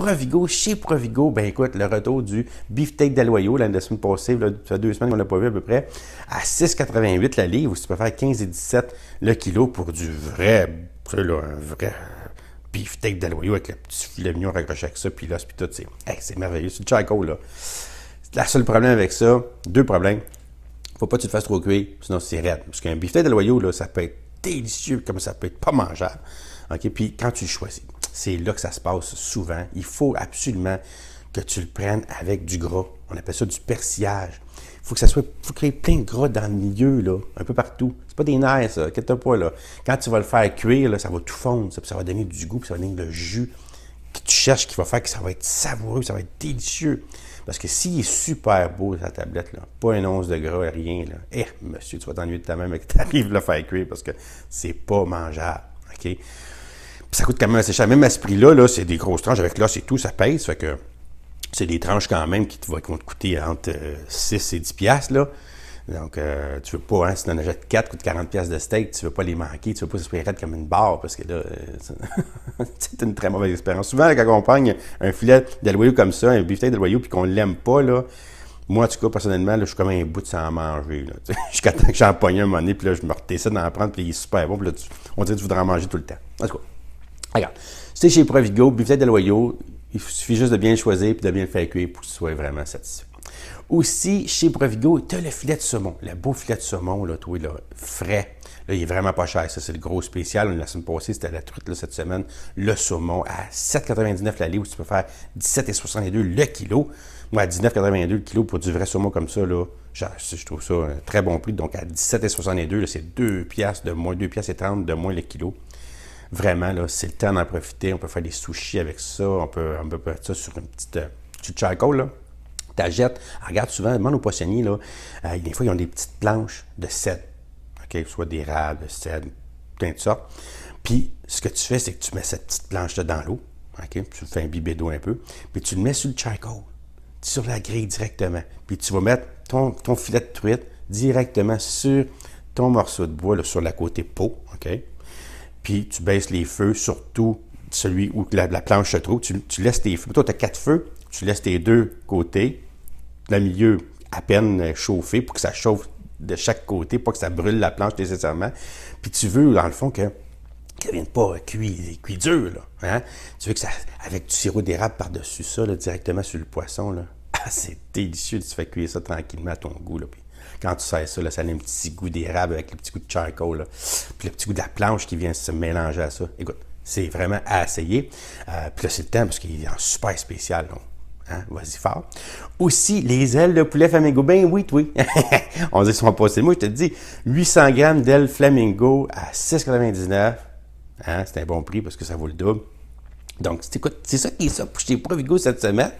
Provigo, chez Provigo. Ben écoute, le retour du beefsteak d'Aloyo, la semaine passée, là, ça fait deux semaines qu'on l'a pas vu à peu près, à 6,88 la livre, ou si tu peux faire 15 et 17 le kilo pour du vrai, là, un vrai beefsteak d'Aloyo avec le petit filet mignon raccroché avec ça, puis là, tout, c'est merveilleux. C'est du charcoal, là. Le seul problème avec ça, deux problèmes. Faut pas que tu te fasses trop cuire, sinon c'est raide. Parce qu'un beefsteak de loyaux, là, ça peut être délicieux comme ça peut être pas mangeable. OK? Puis quand tu le choisis. C'est là que ça se passe souvent. Il faut absolument que tu le prennes avec du gras. On appelle ça du persillage. Il faut que ça soit. faut créer plein de gras dans le milieu, là, un peu partout. C'est pas des nerfs, ça, inquiète pas, là. Quand tu vas le faire cuire, là, ça va tout fondre, ça, va donner du goût, ça va donner le jus que tu cherches qui va faire que ça va être savoureux, ça va être délicieux. Parce que s'il est super beau, sa tablette, là, pas une once de gras, rien, là, eh, monsieur, tu vas t'ennuyer de ta même que tu arrives le faire cuire parce que c'est pas mangeable. OK? ça coûte quand même assez cher. Même à ce prix-là, -là, c'est des grosses tranches avec là, c'est tout, ça pèse. Fait que c'est des tranches quand même qui, te, vont te coûter entre 6 euh, et 10 piastres. Là. Donc, euh, tu veux pas, hein, si tu en achètes 4 coûte 40 piastres de steak, tu veux pas les manquer, tu veux pas se préparer comme une barre parce que là, euh, c'est une très mauvaise expérience. Souvent, quand on accompagne un filet de loyaux comme ça, un de loyaux, puis qu'on l'aime pas, là, moi, en tout cas, personnellement, je suis comme un bout de sans manger. Jusqu'à temps que j'en pogne un moment puis là, je me retessais ça d'en prendre, puis il est super bon, on dirait que tu voudrais en manger tout le temps. Regarde, c'est chez Provigo, bifteck de loyaux, il suffit juste de bien le choisir et de bien le faire cuire pour que tu sois vraiment satisfait. Aussi, chez Provigo, tu as le filet de saumon, le beau filet de saumon, là, toi, là, frais. Là, il est vraiment pas cher. Ça, c'est le gros spécial. La semaine passée, c'était la truite, là, cette semaine. Le saumon à 7,99 l'allée où tu peux faire 17,62 le kilo. Moi, à 19,82 le kilo pour du vrai saumon comme ça, là, je trouve ça un très bon prix. Donc, à 17,62, c'est 2 piastres de moins, 2 et 30 de moins le kilo vraiment, là, c'est le temps d'en profiter. On peut faire des sushis avec ça. On peut, on peut mettre ça sur une petite, petite euh, charcoal, là. Ah, regarde souvent, moi aux poissonniers, là. Euh, des fois, ils ont des petites planches de cèdre. OK? Soit des rats, de cèdre, plein de sortes. Puis, ce que tu fais, c'est que tu mets cette petite planche-là dans l'eau. OK? Tu fais un bibédo un peu. Puis, tu le mets sur le charcoal. Sur la grille directement. Puis, tu vas mettre ton, ton filet de truite directement sur ton morceau de bois, sur la côté peau. OK? tu baisses les feux, surtout celui où la, planche se trouve. Tu, laisses tes feux. Toi, tu as quatre feux, tu laisses tes deux côtés, le milieu à peine chauffé pour que ça chauffe de chaque côté, pas que ça brûle la planche nécessairement. Puis tu veux, dans le fond, que ne vienne pas cuit, cuit dur. Hein? Tu veux que ça, avec du sirop d'érable par-dessus ça, directement sur le poisson, là. Ah, c'est délicieux, tu fais cuire ça tranquillement à ton goût. Quand tu sais ça, là, ça a un petit goût d'érable avec le petit goût de charcoal. Puis le petit goût de la planche qui vient se mélanger à ça. Écoute, c'est vraiment à essayer. Euh, puis là, c'est le temps parce qu'il est en super spécial. Donc. Hein? Vas-y fort. Aussi, les ailes de poulet flamingo. Ben oui, oui. On dit qu'ils sont passés. Moi, je te dis, 800 grammes d'ailes flamingo à 6,99. Hein? C'est un bon prix parce que ça vaut le double. Donc, écoute, c'est ça qui est ça pour chez Provigo cette semaine.